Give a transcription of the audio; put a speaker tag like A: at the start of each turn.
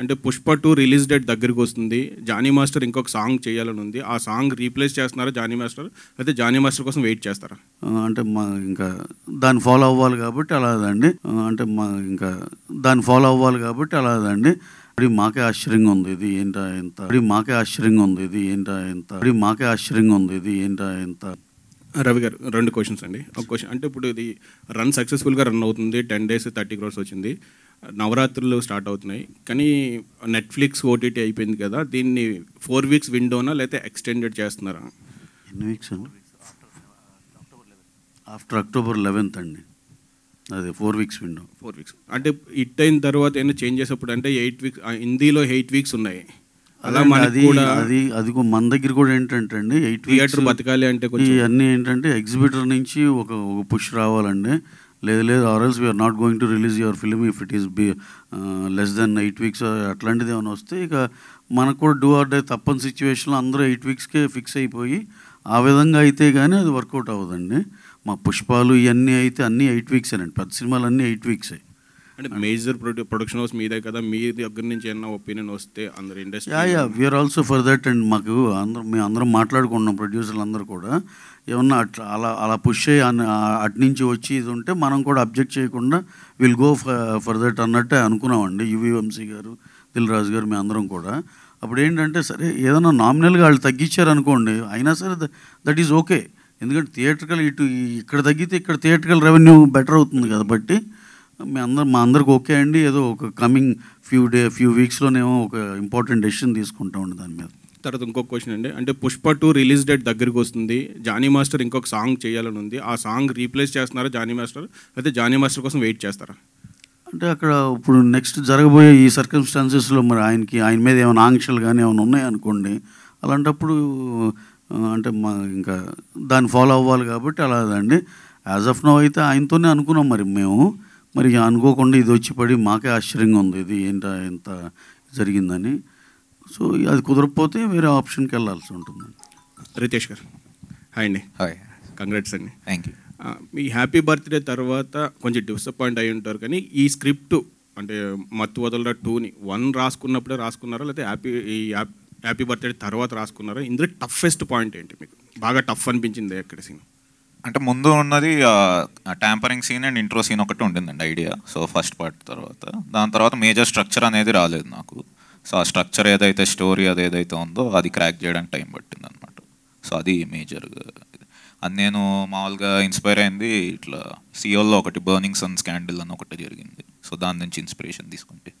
A: అంటే Pushpa two release date దగ్గరికి వస్తుంది జానీ మాస్టర్ ఇంకొక సాంగ్ చేయాలని ఉంది ఆ సాంగ్ రీప్లేస్ చేస్తున్నారా జానీ మాస్టర్ అయితే జానీ మాస్టర్ కోసం వెయిట్ చేస్తారా
B: అంటే మా ఇంకా దాన్ని ఫాలో అవ్వాలి కాబట్టి అలాదండి అంటే మా ఇంకా దాన్ని ఫాలో అవ్వాలి కాబట్టి అలాదండి ఇప్పుడు మాకే ఆశ్చర్యంగా ఉంది ఇది ఏంటా ఇంత మాకే ఆశ్చర్యంగా ఉంది ఇది ఏంటా ఇంత ఇప్పుడు మాకే ఆశ్చర్యంగా ఉంది ఇది ఏంటా ఇంత రవి గారు
A: రెండు క్వశ్చన్స్ అండి ఒక క్వశ్చన్ అంటే ఇప్పుడు ఇది రన్ సక్సెస్ఫుల్గా రన్ అవుతుంది టెన్ డేస్ థర్టీ క్రోర్స్ వచ్చింది నవరాత్రులు స్టార్ట్ అవుతున్నాయి కానీ నెట్ఫ్లిక్స్ ఓటీటీ అయిపోయింది కదా దీన్ని ఫోర్ వీక్స్ విండోనా లేకపోతే ఎక్స్టెండెడ్ చేస్తున్నారా
B: ఎన్ని వీక్స్ ఆఫ్టర్ అక్టోబర్ లెవెన్త్ అండి అదే four weeks window
A: four weeks అంటే ఇట్ అయిన తర్వాత ఏమైనా చేంజ్ చేసేప్పుడు అంటే ఎయిట్ వీక్స్ హిందీలో ఎయిట్ వీక్స్ ఉన్నాయి అది అది
B: అది మన దగ్గర కూడా ఏంటంటే అండి ఎయిట్ థియేటర్ బతకాలి అంటే ఇవన్నీ ఏంటంటే ఎగ్జిబిటర్ నుంచి ఒక ఒక పుష్ రావాలండి లేదు లేదు or else we're not going to release your film if it is be less than eight weeks అట్లాంటిది ఏమైనా వస్తే ఇక మనకు కూడా డూ ఆర్ డే తప్పని సిచ్యువేషన్లో అందరూ ఎయిట్ వీక్స్కే ఫిక్స్ అయిపోయి ఆ విధంగా అయితే కానీ అది వర్కౌట్ అవ్వదండి మా పుష్పాలు ఇవన్నీ అయితే అన్నీ ఎయిట్ వీక్స్ అండి పెద్ద సినిమాలు అన్నీ ఎయిట్ వీక్సే
A: అంటే మేజర్ ప్రొడక్షన్ హౌస్ మీదే కదా మీ దగ్గర నుంచి ఏమన్నా ఒపీనియన్ వస్తే అందరు industry yeah yeah
B: we're also for that and మాకు అందరూ మేము అందరం మాట్లాడుకుంటున్నాం ప్రొడ్యూసర్లు అందరూ కూడా ఏమన్నా అలా అలా పుష్ అయ్యి అటు నుంచి వచ్చి ఇది ఉంటే మనం కూడా అబ్జెక్ట్ చేయకుండా విల్ గో ఫర్ దట్ అన్నట్టే అనుకున్నామండి యువివంశీ గారు దిల్రాజు గారు మేము అందరం కూడా అప్పుడు ఏంటంటే సరే ఏదైనా నామినల్గా వాళ్ళు తగ్గించారు అనుకోండి అయినా సరే దట్ ఈజ్ ఓకే ఎందుకంటే థియేటర్కల్ ఇటు ఇక్కడ తగ్గితే ఇక్కడ థియేటర్కల్ రెవెన్యూ బెటర్ అవుతుంది కాబట్టి మీ అందరు మా అందరికి ఓకే అండి ఏదో ఒక కమింగ్ ఫ్యూ డే ఫ్యూ వీక్స్లోనేమో ఒక ఇంపార్టెంట్ డెసిషన్ తీసుకుంటా ఉండే దాని మీద
A: తర్వాత ఇంకొక క్వశ్చన్ అండి అంటే పుష్ప టూ రిలీజ్ డేట్ దగ్గరికి వస్తుంది జానీ మాస్టర్ ఇంకొక సాంగ్ చేయాలని ఉంది ఆ సాంగ్ రీప్లేస్ చేస్తున్నారా జానీ మాస్టర్ అయితే జానీ మాస్టర్ కోసం వెయిట్ చేస్తారా
B: అంటే అక్కడ ఇప్పుడు నెక్స్ట్ జరగబోయే ఈ సర్కమ్స్టాన్సెస్లో మరి ఆయనకి ఆయన మీద ఏమైనా ఆంక్షలు కానీ ఏమైనా ఉన్నాయనుకోండి అలాంటప్పుడు అంటే మా ఇంకా దాన్ని ఫాలో అవ్వాలి కాబట్టి అలాదండి యాజ్ ఆఫ్ నో అయితే ఆయనతోనే అనుకున్నాం మరి మేము మరి అనుకోకుండా ఇది వచ్చి పడి మాకే ఆశ్చర్యంగా ఉంది ఇది ఏంట ఇంత
A: జరిగిందని సో అది కుదరకపోతే వేరే ఆప్షన్కి వెళ్ళాల్సి ఉంటుంది రితేష్ గారు హాయ్ అండి హాయ్ కంగ్రాట్స్ అండి థ్యాంక్ యూ మీ హ్యాపీ బర్త్డే తర్వాత కొంచెం డిసప్పాయింట్ అయి ఉంటారు కానీ ఈ స్క్రిప్ట్ అంటే మత్తు వదలరా టూని వన్ రాసుకున్నప్పుడే రాసుకున్నారా లేకపోతే హ్యాపీ ఈ హ్యాపీ బర్త్డే తర్వాత రాసుకున్నారా ఇందులో టఫెస్ట్ పాయింట్ ఏంటి మీకు బాగా టఫ్ అనిపించింది ఎక్కడ సీన్ అంటే ముందు ఉన్నది tampering scene and intro scene ఒకటి ఉండిందండి ఐడియా సో ఫస్ట్ పార్ట్ తర్వాత దాని తర్వాత మేజర్ స్ట్రక్చర్ అనేది రాలేదు నాకు సో ఆ స్ట్రక్చర్ ఏదైతే స్టోరీ అది ఏదైతే ఉందో అది క్రాక్ చేయడానికి టైం పట్టింది అనమాట సో అది మేజర్గా అది నేను మామూలుగా ఇన్స్పైర్ అయింది ఇట్లా సియోల్లో ఒకటి బర్నింగ్ సన్ స్కాండిల్ అని ఒకటి జరిగింది సో దాని నుంచి ఇన్స్పిరేషన్ తీసుకుంటే